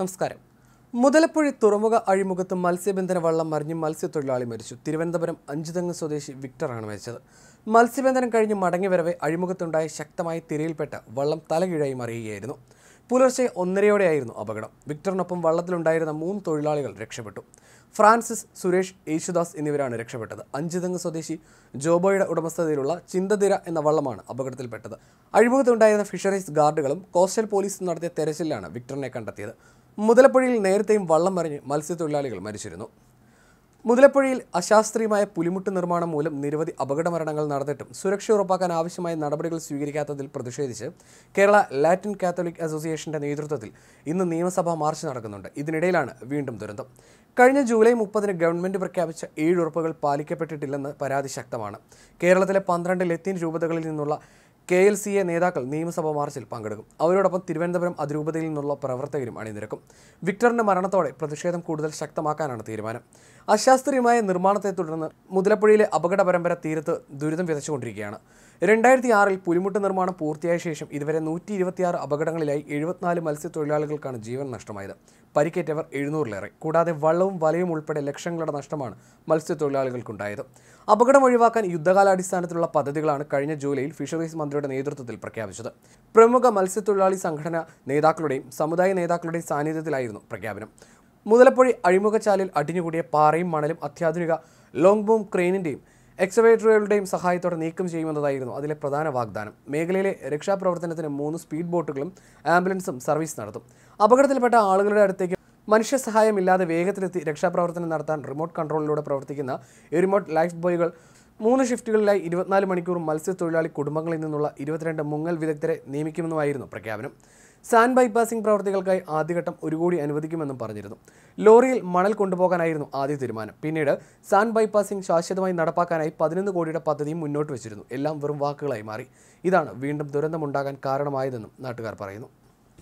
നമസ്കാരം മുതലപ്പുഴി തുറമുഖ അഴിമുഖത്ത് മത്സ്യബന്ധന വള്ളം മറിഞ്ഞ് മത്സ്യത്തൊഴിലാളി മരിച്ചു തിരുവനന്തപുരം അഞ്ചുതങ്ങ് സ്വദേശി വിക്ടറാണ് മരിച്ചത് മത്സ്യബന്ധനം കഴിഞ്ഞ് മടങ്ങി വരവേ അഴിമുഖത്തുണ്ടായ ശക്തമായ തിരയിൽപ്പെട്ട വള്ളം തലകീഴായി മറിയുകയായിരുന്നു പുലർച്ചെ ഒന്നരയോടെയായിരുന്നു അപകടം വിക്ടറിനൊപ്പം വള്ളത്തിലുണ്ടായിരുന്ന മൂന്ന് തൊഴിലാളികൾ രക്ഷപ്പെട്ടു ഫ്രാൻസിസ് സുരേഷ് യേശുദാസ് എന്നിവരാണ് രക്ഷപ്പെട്ടത് അഞ്ചുതങ്ങ് സ്വദേശി ജോബോയുടെ ഉടമസ്ഥതയിലുള്ള ചിന്തതിര എന്ന വള്ളമാണ് അപകടത്തിൽപ്പെട്ടത് അഴിമുഖത്തുണ്ടായിരുന്ന ഫിഷറീസ് ഗാർഡുകളും കോസ്റ്റൽ പോലീസും നടത്തിയ തെരച്ചിലാണ് വിക്ടറിനെ കണ്ടെത്തിയത് മുതലപ്പുഴയിൽ നേരത്തെയും വള്ളം മറിഞ്ഞ് മത്സ്യത്തൊഴിലാളികൾ മരിച്ചിരുന്നു മുതലപ്പുഴയിൽ അശാസ്ത്രീയമായ പുലിമുട്ട് നിർമ്മാണം മൂലം നിരവധി അപകടമരണങ്ങൾ നടന്നിട്ടും സുരക്ഷ ഉറപ്പാക്കാൻ ആവശ്യമായ നടപടികൾ സ്വീകരിക്കാത്തതിൽ പ്രതിഷേധിച്ച് കേരള ലാറ്റിൻ കാത്തലിക് അസോസിയേഷന്റെ നേതൃത്വത്തിൽ ഇന്ന് നിയമസഭാ മാർച്ച് നടക്കുന്നുണ്ട് ഇതിനിടയിലാണ് വീണ്ടും ദുരന്തം കഴിഞ്ഞ ജൂലൈ മുപ്പതിന് ഗവൺമെന്റ് പ്രഖ്യാപിച്ച ഏഴ് ഉറപ്പുകൾ പാലിക്കപ്പെട്ടിട്ടില്ലെന്ന് പരാതി ശക്തമാണ് കേരളത്തിലെ പന്ത്രണ്ട് ലത്തീൻ രൂപതകളിൽ നിന്നുള്ള കെ എൽ സി എ നേതാക്കൾ നിയമസഭാ മാർച്ചിൽ പങ്കെടുക്കും അവരോടൊപ്പം തിരുവനന്തപുരം അതിരൂപതയിൽ നിന്നുള്ള പ്രവർത്തകരും അണിനിരക്കും വിക്ടറിന്റെ മരണത്തോടെ പ്രതിഷേധം കൂടുതൽ ശക്തമാക്കാനാണ് തീരുമാനം അശാസ്ത്രീയമായ നിർമ്മാണത്തെ തുടർന്ന് മുതലപ്പുഴയിലെ അപകട പരമ്പര തീരത്ത് ദുരിതം വിതച്ചുകൊണ്ടിരിക്കുകയാണ് രണ്ടായിരത്തി ആറിൽ പുലിമുട്ട് നിർമ്മാണം പൂർത്തിയായ ശേഷം ഇതുവരെ നൂറ്റി ഇരുപത്തിയാറ് അപകടങ്ങളിലായി എഴുപത്തിനാല് മത്സ്യത്തൊഴിലാളികൾക്കാണ് ജീവൻ നഷ്ടമായത് പരിക്കേറ്റവർ എഴുന്നൂറിലേറെ കൂടാതെ വള്ളവും വലയും ഉൾപ്പെടെ ലക്ഷങ്ങളുടെ നഷ്ടമാണ് മത്സ്യത്തൊഴിലാളികൾക്കുണ്ടായത് അപകടം ഒഴിവാക്കാൻ യുദ്ധകാലാടിസ്ഥാനത്തിലുള്ള പദ്ധതികളാണ് കഴിഞ്ഞ ജൂലൈയിൽ ഫിഷറീസ് മന്ത്രിയുടെ നേതൃത്വത്തിൽ പ്രഖ്യാപിച്ചത് പ്രമുഖ മത്സ്യത്തൊഴിലാളി സംഘടന നേതാക്കളുടെയും സമുദായ നേതാക്കളുടെയും സാന്നിധ്യത്തിലായിരുന്നു പ്രഖ്യാപനം മുതലപ്പൊഴി അഴിമുഖച്ചാലിൽ അടിഞ്ഞുകൂടിയ പാറയും മണലും അത്യാധുനിക ലോങ് ബോം ക്രെയിനിൻ്റെയും എക്സവേറ്ററുകളുടെയും സഹായത്തോടെ നീക്കം ചെയ്യുമെന്നതായിരുന്നു അതിലെ പ്രധാന വാഗ്ദാനം മേഖലയിലെ രക്ഷാപ്രവർത്തനത്തിന് മൂന്ന് സ്പീഡ് ബോട്ടുകളും ആംബുലൻസും സർവീസ് നടത്തും അപകടത്തിൽപ്പെട്ട ആളുകളുടെ അടുത്തേക്ക് മനുഷ്യ സഹായമില്ലാതെ വേഗത്തിലെത്തി രക്ഷാപ്രവർത്തനം നടത്താൻ റിമോട്ട് കൺട്രോളിലൂടെ പ്രവർത്തിക്കുന്ന ഈ റിമോട്ട് ലൈഫ് ബോയ്കൾ മൂന്ന് ഷിഫ്റ്റുകളിലായി ഇരുപത്തിനാല് മണിക്കൂർ മത്സ്യത്തൊഴിലാളി കുടുംബങ്ങളിൽ നിന്നുള്ള ഇരുപത്തിരണ്ട് മുങ്ങൽ വിദഗ്ധരെ നിയമിക്കുമെന്നുമായിരുന്നു പ്രഖ്യാപനം സാൻഡ് ബൈപ്പാസിംഗ് പ്രവർത്തികൾക്കായി ആദ്യഘട്ടം ഒരു കോടി അനുവദിക്കുമെന്നും പറഞ്ഞിരുന്നു ലോറിയിൽ മണൽ കൊണ്ടുപോകാനായിരുന്നു ആദ്യ തീരുമാനം പിന്നീട് സാൻഡ് ബൈപ്പാസിംഗ് ശാശ്വതമായി നടപ്പാക്കാനായി പതിനൊന്ന് കോടിയുടെ പദ്ധതിയും മുന്നോട്ട് വെച്ചിരുന്നു എല്ലാം വെറും വാക്കുകളായി മാറി ഇതാണ് വീണ്ടും ദുരന്തമുണ്ടാകാൻ കാരണമായതെന്നും നാട്ടുകാർ പറയുന്നു